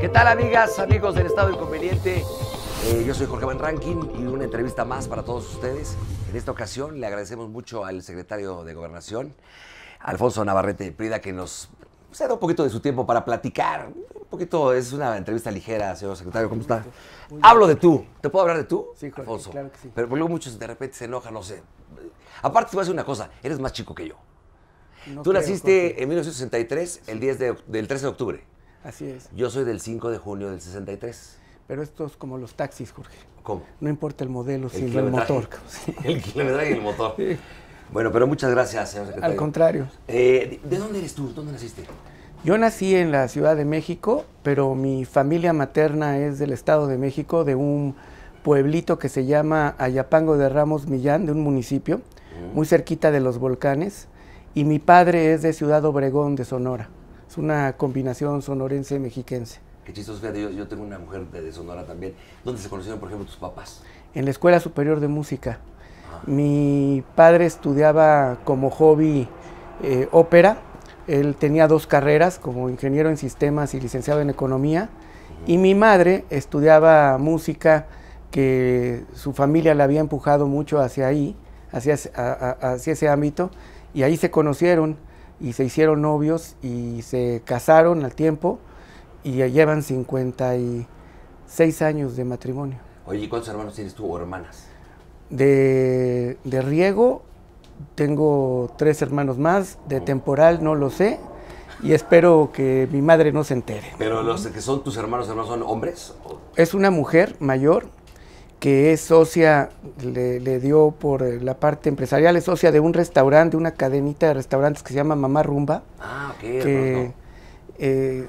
¿Qué tal amigas, amigos del Estado Inconveniente? Eh, yo soy Jorge Van Rankin y una entrevista más para todos ustedes. En esta ocasión le agradecemos mucho al secretario de Gobernación, Alfonso Navarrete Prida, que nos se un poquito de su tiempo para platicar. Un poquito, es una entrevista ligera, señor secretario, ¿cómo está? Hablo de tú. ¿Te puedo hablar de tú? Sí, Alfonso. claro que sí. Pero luego muchos de repente se enojan, no sé. Aparte, te voy a decir una cosa, eres más chico que yo. tú naciste en 1963, el 10 del 13 de octubre. Así es. Yo soy del 5 de junio del 63. Pero esto es como los taxis, Jorge. ¿Cómo? No importa el modelo, sino el, motor. el kilometraje y el motor. Bueno, pero muchas gracias, señor secretario. Al contrario. Eh, ¿De dónde eres tú? ¿Dónde naciste? Yo nací en la Ciudad de México, pero mi familia materna es del Estado de México, de un pueblito que se llama Ayapango de Ramos Millán, de un municipio, mm. muy cerquita de los volcanes. Y mi padre es de Ciudad Obregón, de Sonora es una combinación sonorense-mexiquense. Qué chistoso, yo, yo, tengo una mujer de, Sonora también. ¿Dónde se conocieron, por ejemplo, tus papás? En la Escuela Superior de Música. Ah. Mi padre estudiaba como hobby eh, ópera. Él tenía dos carreras, como ingeniero en sistemas y licenciado en economía. Y mi madre estudiaba música, que su familia la había empujado mucho hacia ahí, hacia, hacia ese ámbito. Y ahí se conocieron y se hicieron novios y se casaron al tiempo y llevan 56 años de matrimonio. Oye, ¿y cuántos hermanos tienes tú o hermanas? De, de riego tengo tres hermanos más, de oh. temporal no lo sé y espero que mi madre no se entere. Pero los que son tus hermanos, hermanos, son hombres? Es una mujer mayor que es socia, le, dio por eh, la parte empresarial, es socia de un restaurante, una cadenita de restaurantes que se llama Mamá Rumba, ah, eh,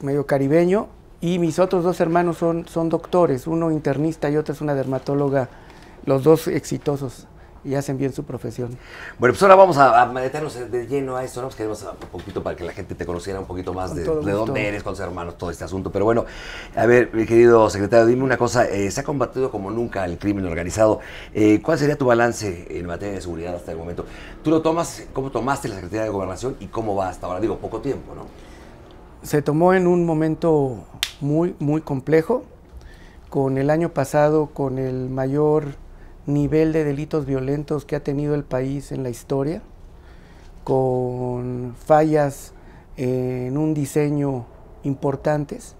medio caribeño, y mis otros dos hermanos son, son doctores, uno internista y otro es una dermatóloga, los dos exitosos y hacen bien su profesión. Bueno, pues ahora vamos a, meternos de lleno a esto, ¿no? Pues queremos un poquito para que la gente te conociera un poquito más de, dónde eres, con ser hermanos, todo este asunto. Pero bueno, a ver, mi querido secretario, dime una cosa, eh, se ha combatido como nunca el crimen organizado. Eh, ¿Cuál sería tu balance en materia de seguridad hasta el momento? ¿Tú lo tomas, cómo tomaste la Secretaría de Gobernación y cómo va hasta ahora? Digo, poco tiempo, ¿no? Se tomó en un momento muy, muy complejo, con el año pasado, con el mayor nivel de delitos violentos que ha tenido el país en la historia, con fallas en un diseño importantes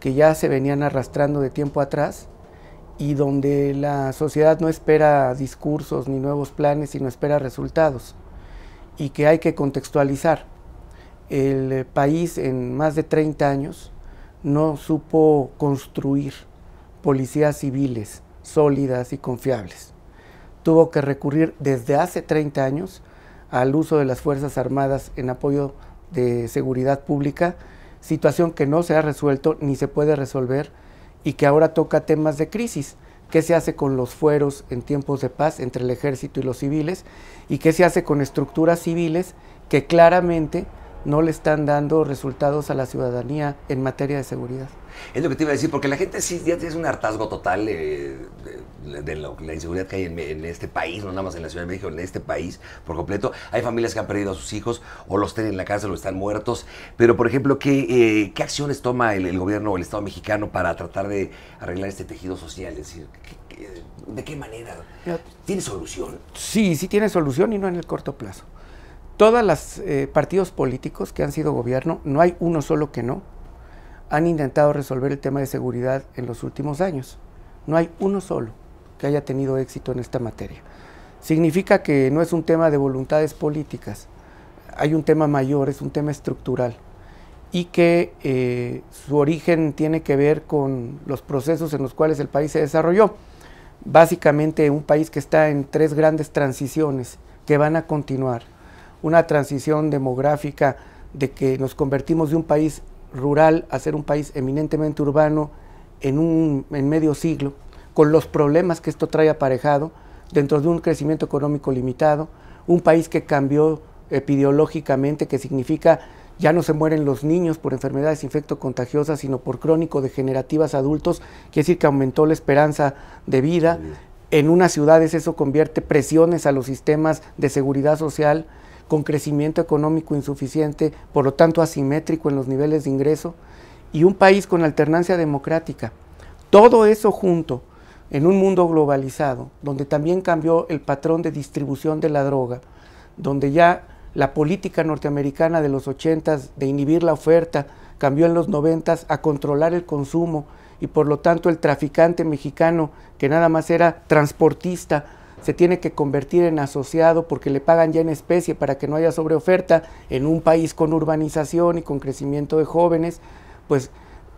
que ya se venían arrastrando de tiempo atrás y donde la sociedad no espera discursos ni nuevos planes, sino espera resultados y que hay que contextualizar. El país en más de 30 años no supo construir policías civiles, sólidas y confiables. Tuvo que recurrir desde hace 30 años al uso de las Fuerzas Armadas en apoyo de seguridad pública, situación que no se ha resuelto ni se puede resolver y que ahora toca temas de crisis. ¿Qué se hace con los fueros en tiempos de paz entre el ejército y los civiles? ¿Y qué se hace con estructuras civiles que claramente no le están dando resultados a la ciudadanía en materia de seguridad. Es lo que te iba a decir, porque la gente sí ya tiene un hartazgo total eh, de, la inseguridad que hay en, este país, no nada más en la Ciudad de México, en este país por completo. Hay familias que han perdido a sus hijos o los tienen en la cárcel o están muertos. Pero, por ejemplo, ¿qué, eh, acciones toma el, gobierno o el Estado mexicano para tratar de arreglar este tejido social? Es decir, de qué manera? ¿Tiene solución? Sí, sí tiene solución y no en el corto plazo. Todos los eh, partidos políticos que han sido gobierno, no hay uno solo que no, han intentado resolver el tema de seguridad en los últimos años. No hay uno solo que haya tenido éxito en esta materia. Significa que no es un tema de voluntades políticas, hay un tema mayor, es un tema estructural y que eh, su origen tiene que ver con los procesos en los cuales el país se desarrolló. Básicamente un país que está en tres grandes transiciones que van a continuar una transición demográfica de que nos convertimos de un país rural a ser un país eminentemente urbano en, un, en medio siglo, con los problemas que esto trae aparejado, dentro de un crecimiento económico limitado, un país que cambió epidemiológicamente, que significa ya no se mueren los niños por enfermedades infectocontagiosas, sino por crónico-degenerativas adultos, quiere decir que aumentó la esperanza de vida. En unas ciudades eso convierte presiones a los sistemas de seguridad social, con crecimiento económico insuficiente, por lo tanto asimétrico en los niveles de ingreso, y un país con alternancia democrática. Todo eso junto en un mundo globalizado, donde también cambió el patrón de distribución de la droga, donde ya la política norteamericana de los 80 de inhibir la oferta cambió en los 90 a controlar el consumo y por lo tanto el traficante mexicano que nada más era transportista se tiene que convertir en asociado porque le pagan ya en especie para que no haya sobreoferta en un país con urbanización y con crecimiento de jóvenes, pues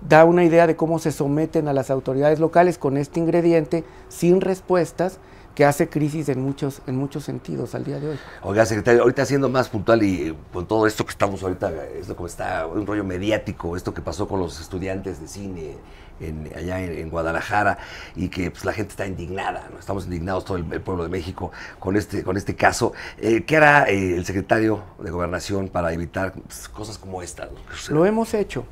da una idea de cómo se someten a las autoridades locales con este ingrediente sin respuestas que hace crisis en muchos, en muchos sentidos al día de hoy. Oiga, secretario, ahorita siendo más puntual y eh, con todo esto que estamos ahorita, esto como está, un rollo mediático, esto que pasó con los estudiantes de cine en, allá en, Guadalajara y que pues, la gente está indignada, ¿no? estamos indignados todo el, pueblo de México con este, con este caso. Eh, ¿Qué hará eh, el secretario de Gobernación para evitar pues, cosas como esta? Lo hemos hecho.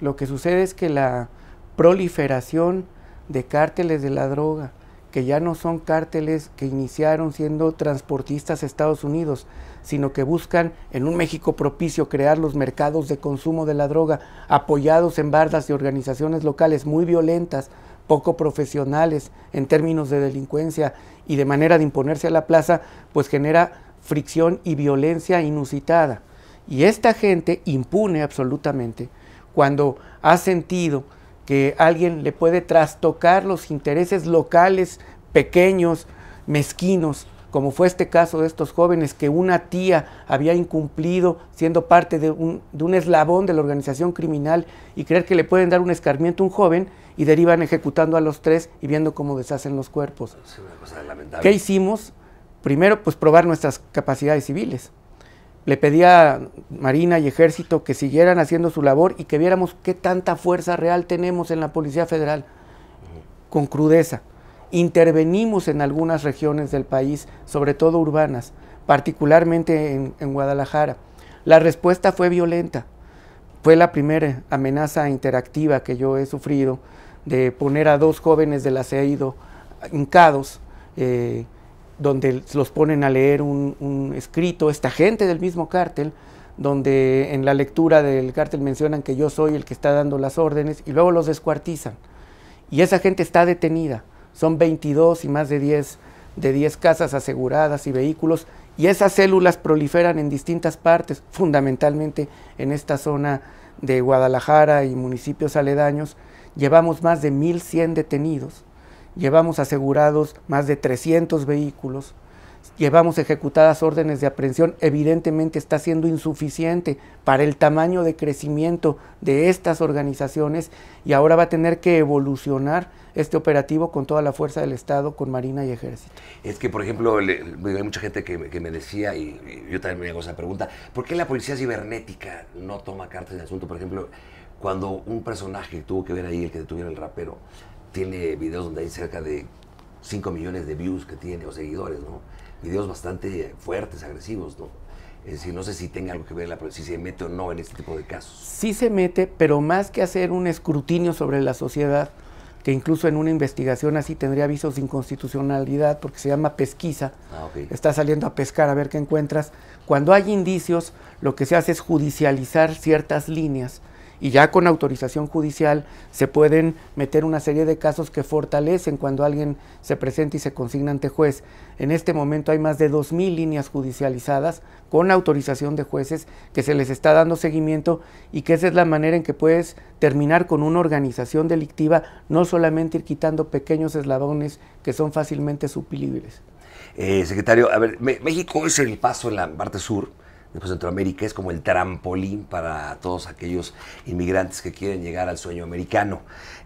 Lo que sucede es que la proliferación de cárteles de la droga, que ya no son cárteles que iniciaron siendo transportistas a Estados Unidos, sino que buscan en un México propicio crear los mercados de consumo de la droga, apoyados en bardas y organizaciones locales muy violentas, poco profesionales en términos de delincuencia y de manera de imponerse a la plaza, pues genera fricción y violencia inusitada. Y esta gente impune absolutamente cuando ha sentido que alguien le puede trastocar los intereses locales pequeños, mezquinos, como fue este caso de estos jóvenes que una tía había incumplido siendo parte de un, de un, eslabón de la organización criminal y creer que le pueden dar un escarmiento a un joven y derivan ejecutando a los tres y viendo cómo deshacen los cuerpos. ¿Qué hicimos? Primero, pues probar nuestras capacidades civiles le pedía a Marina y Ejército que siguieran haciendo su labor y que viéramos qué tanta fuerza real tenemos en la Policía Federal, con crudeza. Intervenimos en algunas regiones del país, sobre todo urbanas, particularmente en, Guadalajara. La respuesta fue violenta. Fue la primera amenaza interactiva que yo he sufrido de poner a dos jóvenes del la hincados. Eh, donde los ponen a leer un, escrito, esta gente del mismo cártel, donde en la lectura del cártel mencionan que yo soy el que está dando las órdenes y luego los descuartizan. Y esa gente está detenida. Son 22 y más de 10, de 10 casas aseguradas y vehículos. Y esas células proliferan en distintas partes, fundamentalmente en esta zona de Guadalajara y municipios aledaños. Llevamos más de 1.100 detenidos llevamos asegurados más de 300 vehículos, llevamos ejecutadas órdenes de aprehensión, evidentemente está siendo insuficiente para el tamaño de crecimiento de estas organizaciones y ahora va a tener que evolucionar este operativo con toda la fuerza del Estado, con Marina y Ejército. Es que, por ejemplo, hay mucha gente que, me decía, y, yo también me hago esa pregunta, ¿por qué la policía cibernética no toma cartas en el asunto? Por ejemplo, cuando un personaje tuvo que ver ahí, el que detuvieron el rapero, tiene videos donde hay cerca de 5 millones de views que tiene o seguidores, ¿no? Videos bastante fuertes, agresivos, ¿no? Es decir, no sé si tenga algo que ver la, si se mete o no en este tipo de casos. Sí se mete, pero más que hacer un escrutinio sobre la sociedad, que incluso en una investigación así tendría avisos de inconstitucionalidad porque se llama pesquisa. Ah, está saliendo a pescar a ver qué encuentras. Cuando hay indicios, lo que se hace es judicializar ciertas líneas y ya con autorización judicial se pueden meter una serie de casos que fortalecen cuando alguien se presenta y se consigna ante juez. En este momento hay más de 2.000 líneas judicializadas con autorización de jueces que se les está dando seguimiento y que esa es la manera en que puedes terminar con una organización delictiva, no solamente ir quitando pequeños eslabones que son fácilmente suplibles. Eh, secretario, a ver, México es el paso en la parte sur después Centroamérica es como el trampolín para todos aquellos inmigrantes que quieren llegar al sueño americano.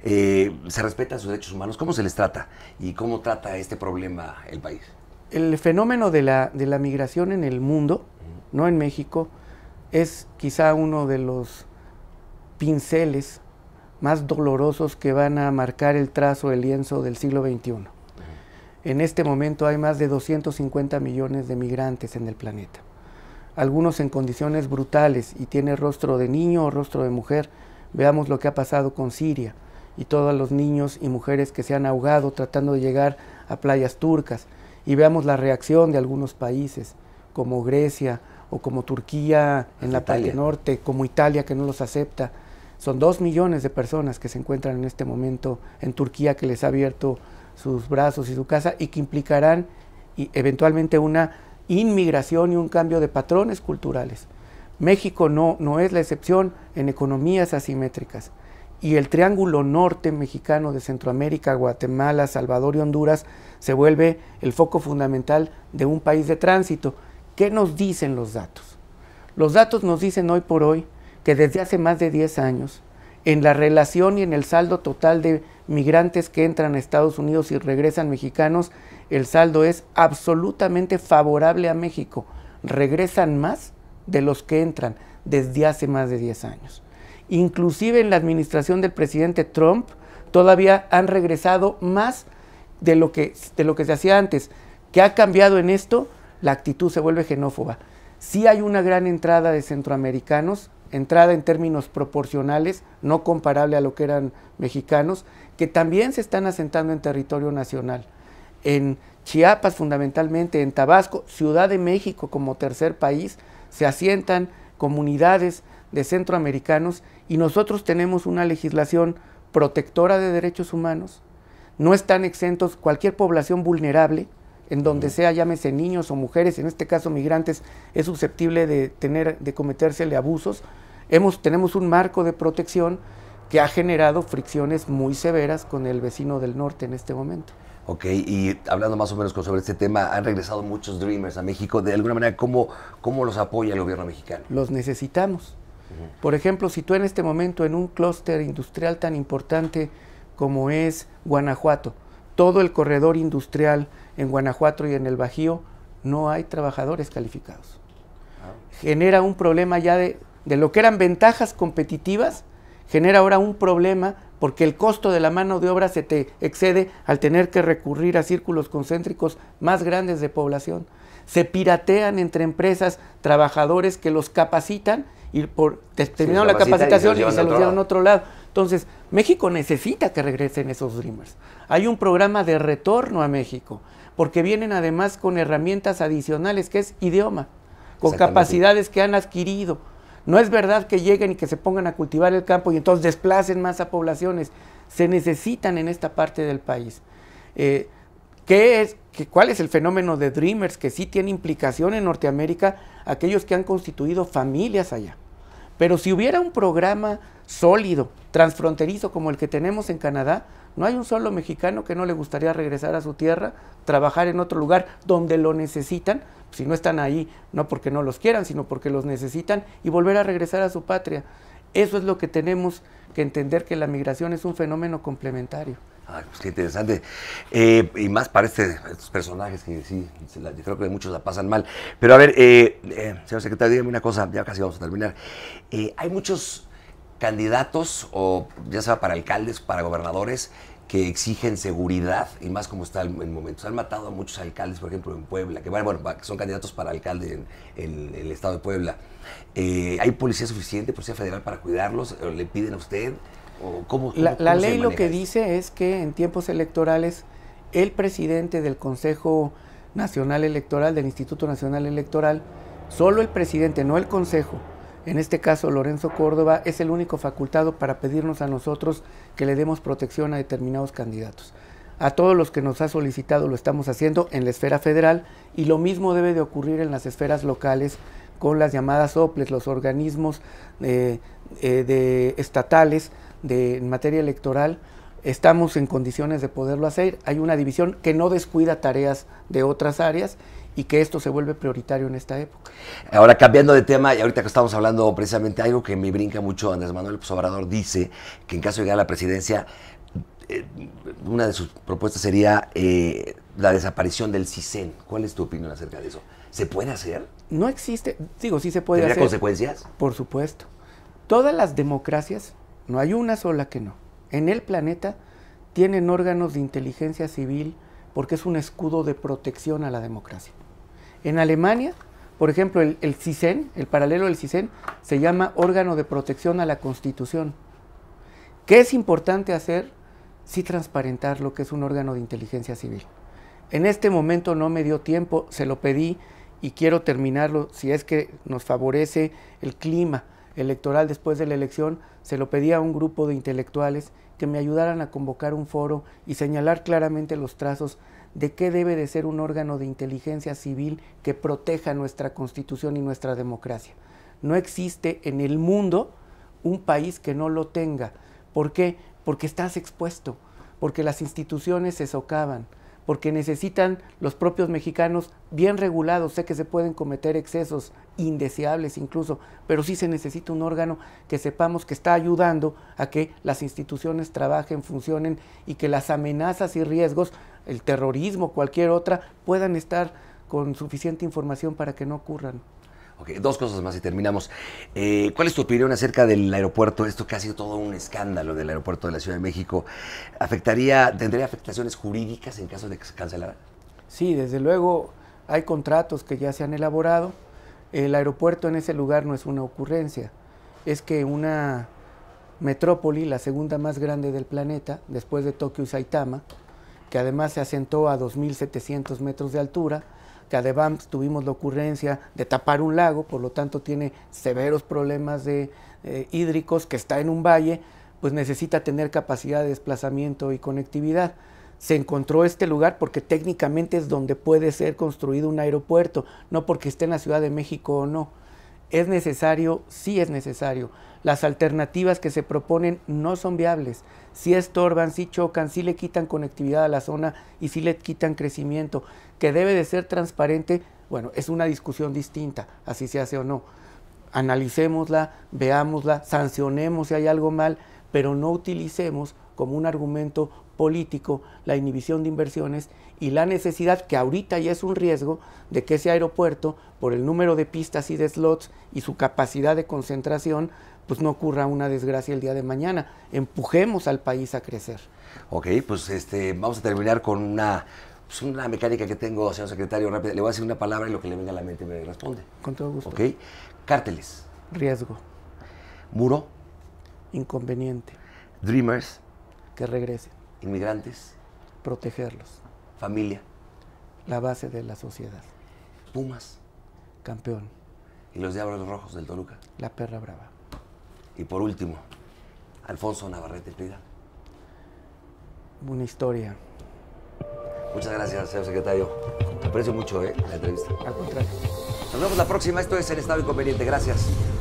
Eh, ¿Se respetan sus derechos humanos? ¿Cómo se les trata? ¿Y cómo trata este problema el país? El fenómeno de la, migración en el mundo, no en México, es quizá uno de los pinceles más dolorosos que van a marcar el trazo, el lienzo del siglo XXI. En este momento hay más de 250 millones de migrantes en el planeta algunos en condiciones brutales y tiene rostro de niño o rostro de mujer. Veamos lo que ha pasado con Siria y todos los niños y mujeres que se han ahogado tratando de llegar a playas turcas. Y veamos la reacción de algunos países como Grecia o como Turquía en la parte norte, como Italia que no los acepta. Son dos millones de personas que se encuentran en este momento en Turquía que les ha abierto sus brazos y su casa y que implicarán eventualmente una inmigración y un cambio de patrones culturales. México no, no es la excepción en economías asimétricas. Y el triángulo norte mexicano de Centroamérica, Guatemala, Salvador y Honduras se vuelve el foco fundamental de un país de tránsito. ¿Qué nos dicen los datos? Los datos nos dicen hoy por hoy que desde hace más de 10 años, en la relación y en el saldo total de migrantes que entran a Estados Unidos y regresan mexicanos, el saldo es absolutamente favorable a México. Regresan más de los que entran desde hace más de 10 años. Inclusive en la administración del presidente Trump todavía han regresado más de lo que, de lo que se hacía antes. ¿Qué ha cambiado en esto? La actitud se vuelve xenófoba. Sí hay una gran entrada de centroamericanos, entrada en términos proporcionales, no comparable a lo que eran mexicanos, que también se están asentando en territorio nacional en Chiapas fundamentalmente, en Tabasco, Ciudad de México como tercer país, se asientan comunidades de centroamericanos y nosotros tenemos una legislación protectora de derechos humanos. No están exentos cualquier población vulnerable, en donde sea, llámese niños o mujeres, en este caso migrantes, es susceptible de, tener, de cometersele abusos. Hemos, tenemos un marco de protección que ha generado fricciones muy severas con el vecino del norte en este momento. Ok, y hablando más o menos sobre este tema, han regresado muchos Dreamers a México. De alguna manera, ¿cómo, cómo los apoya el gobierno mexicano? Los necesitamos. Por ejemplo, si tú en este momento en un clúster industrial tan importante como es Guanajuato, todo el corredor industrial en Guanajuato y en el Bajío, no hay trabajadores calificados. Ah. Genera un problema ya de, de lo que eran ventajas competitivas, genera ahora un problema porque el costo de la mano de obra se te excede al tener que recurrir a círculos concéntricos más grandes de población. Se piratean entre empresas trabajadores que los capacitan y por terminar la capacitación y se a otro lado. Entonces, México necesita que regresen esos Dreamers. Hay un programa de retorno a México, porque vienen además con herramientas adicionales, que es idioma, con capacidades que han adquirido no es verdad que lleguen y que se pongan a cultivar el campo y entonces desplacen más a poblaciones. Se necesitan en esta parte del país. Eh, ¿qué es, que, ¿Cuál es el fenómeno de Dreamers que sí tiene implicación en Norteamérica? Aquellos que han constituido familias allá. Pero si hubiera un programa sólido, transfronterizo como el que tenemos en Canadá, no hay un solo mexicano que no le gustaría regresar a su tierra, trabajar en otro lugar donde lo necesitan, si no están ahí, no porque no los quieran, sino porque los necesitan, y volver a regresar a su patria. Eso es lo que tenemos que entender, que la migración es un fenómeno complementario. Ah, pues qué interesante. Eh, y más para este, estos personajes que sí, creo que muchos la pasan mal. Pero a ver, eh, eh, señor secretario, dígame una cosa, ya casi vamos a terminar. hay muchos candidatos, o ya sea para alcaldes, para gobernadores, que exigen seguridad, y más como está el, el momento. Se han matado a muchos alcaldes, por ejemplo, en Puebla, que bueno, son candidatos para alcalde en el estado de Puebla. ¿Hay policía suficiente, policía federal para cuidarlos? ¿Le piden a usted? la, ley lo que dice es que en tiempos electorales el presidente del Consejo Nacional Electoral, del Instituto Nacional Electoral, solo el presidente, no el Consejo, en este caso Lorenzo Córdoba, es el único facultado para pedirnos a nosotros que le demos protección a determinados candidatos. A todos los que nos ha solicitado lo estamos haciendo en la esfera federal y lo mismo debe de ocurrir en las esferas locales con las llamadas OPLES, los organismos eh, eh, estatales de, en materia electoral, estamos en condiciones de poderlo hacer. Hay una división que no descuida tareas de otras áreas y que esto se vuelve prioritario en esta época. Ahora, cambiando de tema, y ahorita que estamos hablando precisamente algo que me brinca mucho, Andrés Manuel Obrador dice que en caso de llegar a la presidencia, eh, una de sus propuestas sería eh, la desaparición del CISEN. ¿Cuál es tu opinión acerca de eso? ¿Se puede hacer? No existe, digo, sí se puede hacer hacer. consecuencias? Por supuesto. Todas las democracias no hay una sola que no. En el planeta tienen órganos de inteligencia civil porque es un escudo de protección a la democracia. En Alemania, por ejemplo, el, el CISEN, el paralelo del CISEN, se llama órgano de protección a la Constitución. ¿Qué es importante hacer? si transparentar lo que es un órgano de inteligencia civil. En este momento no me dio tiempo, se lo pedí y quiero terminarlo si es que nos favorece el clima electoral después de la elección, se lo pedí a un grupo de intelectuales que me ayudaran a convocar un foro y señalar claramente los trazos de qué debe de ser un órgano de inteligencia civil que proteja nuestra constitución y nuestra democracia. No existe en el mundo un país que no lo tenga. ¿Por qué? Porque estás expuesto, porque las instituciones se socavan, porque necesitan los propios mexicanos bien regulados. Sé que se pueden cometer excesos indeseables incluso, pero sí se necesita un órgano que sepamos que está ayudando a que las instituciones trabajen, funcionen y que las amenazas y riesgos, el terrorismo, cualquier otra, puedan estar con suficiente información para que no ocurran dos cosas más y terminamos. Eh, ¿Cuál es tu opinión acerca del aeropuerto? Esto que ha sido todo un escándalo del aeropuerto de la Ciudad de México. ¿Afectaría, ¿Tendría afectaciones jurídicas en caso de que se cancelara? Sí, desde luego hay contratos que ya se han elaborado. El aeropuerto en ese lugar no es una ocurrencia. Es que una metrópoli, la segunda más grande del planeta, después de Tokio y Saitama, que además se asentó a 2.700 metros de altura, de BAMS tuvimos la ocurrencia de tapar un lago, por lo tanto tiene severos problemas de, eh, hídricos, que está en un valle, pues necesita tener capacidad de desplazamiento y conectividad. Se encontró este lugar porque técnicamente es donde puede ser construido un aeropuerto, no porque esté en la Ciudad de México o no. Es necesario, sí es necesario. Las alternativas que se proponen no son viables. Si estorban, si chocan, si le quitan conectividad a la zona y si le quitan crecimiento. Que debe de ser transparente, bueno, es una discusión distinta, así se hace o no. Analicémosla, veámosla, sancionemos si hay algo mal, pero no utilicemos como un argumento político, la inhibición de inversiones y la necesidad, que ahorita ya es un riesgo, de que ese aeropuerto, por el número de pistas y de slots y su capacidad de concentración, pues no ocurra una desgracia el día de mañana. Empujemos al país a crecer. Ok, pues este, vamos a terminar con una, pues, una mecánica que tengo, señor secretario, Le voy a decir una palabra y lo que le venga a la mente me responde. Con todo gusto. Ok, cárteles. Riesgo. Muro. Inconveniente. Dreamers. Que regresen. Inmigrantes. Protegerlos. Familia. La base de la sociedad. Pumas. Campeón. Y los Diablos Rojos del Toluca. La perra brava. Y por último, Alfonso Navarrete Pida. Una historia. Muchas gracias, señor secretario. Aprecio mucho ¿eh? la entrevista. Al contrario. Nos vemos la próxima. Esto es El Estado Inconveniente. Gracias.